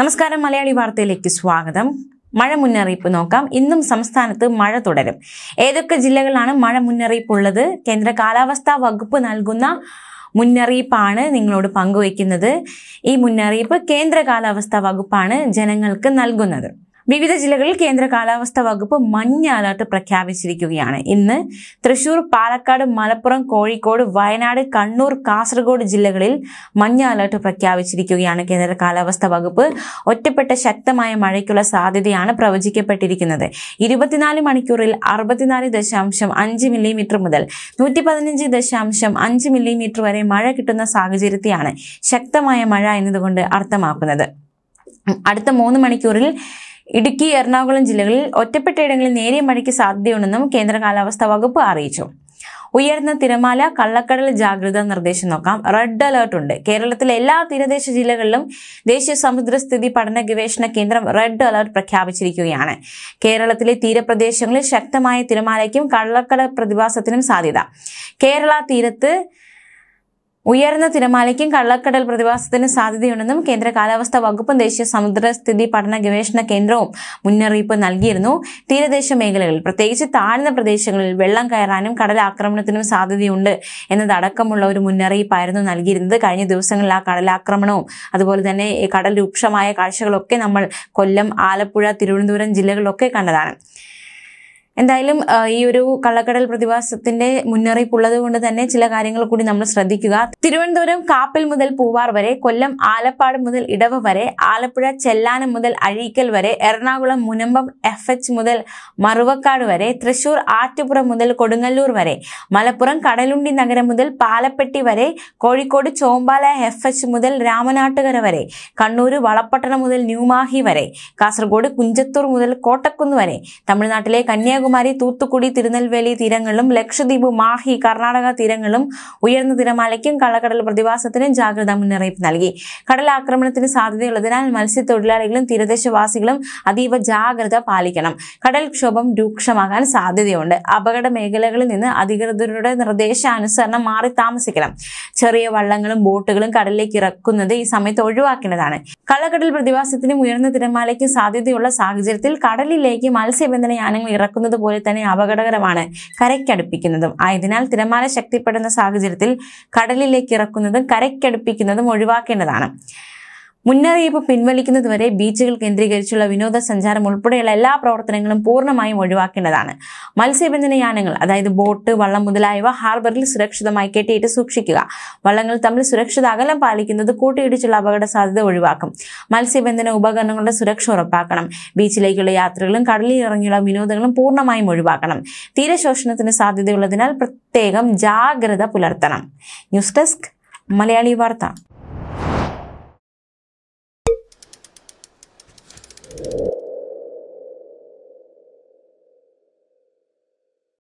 നമസ്കാരം മലയാളി വാർത്തയിലേക്ക് സ്വാഗതം മഴ മുന്നറിയിപ്പ് നോക്കാം ഇന്നും സംസ്ഥാനത്ത് മഴ തുടരും ഏതൊക്കെ ജില്ലകളിലാണ് മഴ മുന്നറിയിപ്പ് ഉള്ളത് കേന്ദ്ര കാലാവസ്ഥാ വകുപ്പ് നൽകുന്ന മുന്നറിയിപ്പാണ് നിങ്ങളോട് പങ്കുവയ്ക്കുന്നത് ഈ മുന്നറിയിപ്പ് കേന്ദ്ര കാലാവസ്ഥാ വകുപ്പാണ് ജനങ്ങൾക്ക് നൽകുന്നത് വിവിധ ജില്ലകളിൽ കേന്ദ്ര കാലാവസ്ഥാ വകുപ്പ് മഞ്ഞ അലർട്ട് പ്രഖ്യാപിച്ചിരിക്കുകയാണ് ഇന്ന് തൃശൂർ പാലക്കാട് മലപ്പുറം കോഴിക്കോട് വയനാട് കണ്ണൂർ കാസർഗോഡ് ജില്ലകളിൽ മഞ്ഞ അലർട്ട് പ്രഖ്യാപിച്ചിരിക്കുകയാണ് കേന്ദ്ര കാലാവസ്ഥാ വകുപ്പ് ഒറ്റപ്പെട്ട ശക്തമായ മഴയ്ക്കുള്ള സാധ്യതയാണ് പ്രവചിക്കപ്പെട്ടിരിക്കുന്നത് ഇരുപത്തിനാല് മണിക്കൂറിൽ അറുപത്തിനാല് ദശാംശം അഞ്ച് മില്ലിമീറ്റർ മുതൽ നൂറ്റി പതിനഞ്ച് ദശാംശം അഞ്ച് മില്ലിമീറ്റർ വരെ മഴ കിട്ടുന്ന സാഹചര്യത്തെയാണ് ശക്തമായ മഴ എന്നതുകൊണ്ട് അർത്ഥമാക്കുന്നത് അടുത്ത മൂന്ന് മണിക്കൂറിൽ ഇടുക്കി എറണാകുളം ജില്ലകളിൽ ഒറ്റപ്പെട്ടയിടങ്ങളിൽ നേരിയ മഴയ്ക്ക് സാധ്യതയുണ്ടെന്നും കേന്ദ്ര കാലാവസ്ഥാ വകുപ്പ് അറിയിച്ചു ഉയർന്ന തിരമാല കള്ളക്കടൽ ജാഗ്രതാ നിർദ്ദേശം നോക്കാം റെഡ് അലേർട്ട് ഉണ്ട് കേരളത്തിലെ എല്ലാ തീരദേശ ജില്ലകളിലും ദേശീയ സമുദ്രസ്ഥിതി പഠന ഗവേഷണ കേന്ദ്രം റെഡ് അലേർട്ട് പ്രഖ്യാപിച്ചിരിക്കുകയാണ് കേരളത്തിലെ തീരപ്രദേശങ്ങളിൽ ശക്തമായ തിരമാലയ്ക്കും കള്ളക്കടൽ പ്രതിഭാസത്തിനും സാധ്യത കേരള തീരത്ത് ഉയർന്ന തിരമാലയ്ക്കും കള്ളക്കടൽ പ്രതിഭാസത്തിനും സാധ്യതയുണ്ടെന്നും കേന്ദ്ര കാലാവസ്ഥാ വകുപ്പും ദേശീയ സമുദ്രസ്ഥിതി പഠന ഗവേഷണ കേന്ദ്രവും മുന്നറിയിപ്പ് നൽകിയിരുന്നു തീരദേശ മേഖലകളിൽ പ്രത്യേകിച്ച് താഴ്ന്ന പ്രദേശങ്ങളിൽ വെള്ളം കയറാനും കടൽ ആക്രമണത്തിനും സാധ്യതയുണ്ട് എന്നതടക്കമുള്ള ഒരു മുന്നറിയിപ്പായിരുന്നു നൽകിയിരുന്നത് കഴിഞ്ഞ ദിവസങ്ങളിൽ ആ കടലാക്രമണവും അതുപോലെ തന്നെ കടൽ രൂക്ഷമായ കാഴ്ചകളൊക്കെ നമ്മൾ കൊല്ലം ആലപ്പുഴ തിരുവനന്തപുരം ജില്ലകളിലൊക്കെ കണ്ടതാണ് എന്തായാലും ഈ ഒരു കള്ളക്കടൽ പ്രതിഭാസത്തിന്റെ മുന്നറിയിപ്പ് ഉള്ളത് കൊണ്ട് തന്നെ ചില കാര്യങ്ങൾ കൂടി നമ്മൾ ശ്രദ്ധിക്കുക തിരുവനന്തപുരം കാപ്പിൽ മുതൽ പൂവാർ വരെ കൊല്ലം ആലപ്പാട് മുതൽ ഇടവ വരെ ആലപ്പുഴ ചെല്ലാനം മുതൽ അഴീക്കൽ വരെ എറണാകുളം മുനമ്പം എഫ് എച്ച് മുതൽ മറുവക്കാട് വരെ തൃശൂർ ആറ്റുപുറം മുതൽ കൊടുങ്ങല്ലൂർ വരെ മലപ്പുറം കടലുണ്ടി നഗരം മുതൽ പാലപ്പെട്ടി വരെ കോഴിക്കോട് ചോമ്പാല എഫ് എച്ച് മുതൽ രാമനാട്ടുകര വരെ കണ്ണൂർ വളപ്പട്ടണം മുതൽ ന്യൂമാഹി വരെ കാസർഗോഡ് കുഞ്ചത്തൂർ മുതൽ കോട്ടക്കുന്ന് വരെ തമിഴ്നാട്ടിലെ കന്യാകുമാരി കന്യാകുമാരി തൂത്തുക്കുടി തിരുനെൽവേലി തീരങ്ങളിലും ലക്ഷദ്വീപ് മാഹി കർണാടക തീരങ്ങളിലും ഉയർന്ന തിരമാലയ്ക്കും കള്ളക്കടൽ പ്രതിഭാസത്തിനും ജാഗ്രതാ മുന്നറിയിപ്പ് നൽകി കടലാക്രമണത്തിന് സാധ്യതയുള്ളതിനാൽ മത്സ്യത്തൊഴിലാളികളും തീരദേശവാസികളും അതീവ ജാഗ്രത പാലിക്കണം കടൽക്ഷോഭം രൂക്ഷമാകാൻ സാധ്യതയുണ്ട് അപകട മേഖലകളിൽ നിന്ന് അധികൃതരുടെ നിർദ്ദേശാനുസരണം മാറി താമസിക്കണം ചെറിയ വള്ളങ്ങളും ബോട്ടുകളും കടലിലേക്ക് ഇറക്കുന്നത് ഈ സമയത്ത് ഒഴിവാക്കേണ്ടതാണ് കള്ളക്കടൽ പ്രതിഭാസത്തിനും ഉയർന്ന തിരമാലയ്ക്ക് സാധ്യതയുള്ള സാഹചര്യത്തിൽ കടലിലേക്ക് മത്സ്യബന്ധന യാനങ്ങൾ ഇറക്കുന്നത് പോലെ തന്നെ അപകടകരമാണ് കരയ്ക്കടുപ്പിക്കുന്നതും ആയതിനാൽ തിരമാല ശക്തിപ്പെടുന്ന സാഹചര്യത്തിൽ കടലിലേക്ക് ഇറക്കുന്നതും കരയ്ക്കടുപ്പിക്കുന്നതും ഒഴിവാക്കേണ്ടതാണ് മുന്നറിയിപ്പ് പിൻവലിക്കുന്നതുവരെ ബീച്ചുകൾ കേന്ദ്രീകരിച്ചുള്ള വിനോദസഞ്ചാരം ഉൾപ്പെടെയുള്ള എല്ലാ പ്രവർത്തനങ്ങളും പൂർണ്ണമായും ഒഴിവാക്കേണ്ടതാണ് മത്സ്യബന്ധന യാനങ്ങൾ അതായത് ബോട്ട് വള്ളം മുതലായവ ഹാർബറിൽ സുരക്ഷിതമായി കെട്ടിയിട്ട് സൂക്ഷിക്കുക വള്ളങ്ങൾ തമ്മിൽ സുരക്ഷിത അകലം പാലിക്കുന്നത് കൂട്ടിയിടിച്ചുള്ള അപകട സാധ്യത ഒഴിവാക്കും മത്സ്യബന്ധന ഉപകരണങ്ങളുടെ സുരക്ഷ ഉറപ്പാക്കണം ബീച്ചിലേക്കുള്ള യാത്രകളും കടലിൽ ഇറങ്ങിയുള്ള വിനോദങ്ങളും പൂർണ്ണമായും ഒഴിവാക്കണം തീരശോഷണത്തിന് സാധ്യതയുള്ളതിനാൽ പ്രത്യേകം ജാഗ്രത പുലർത്തണം ന്യൂസ് ഡെസ്ക് മലയാളി വാർത്ത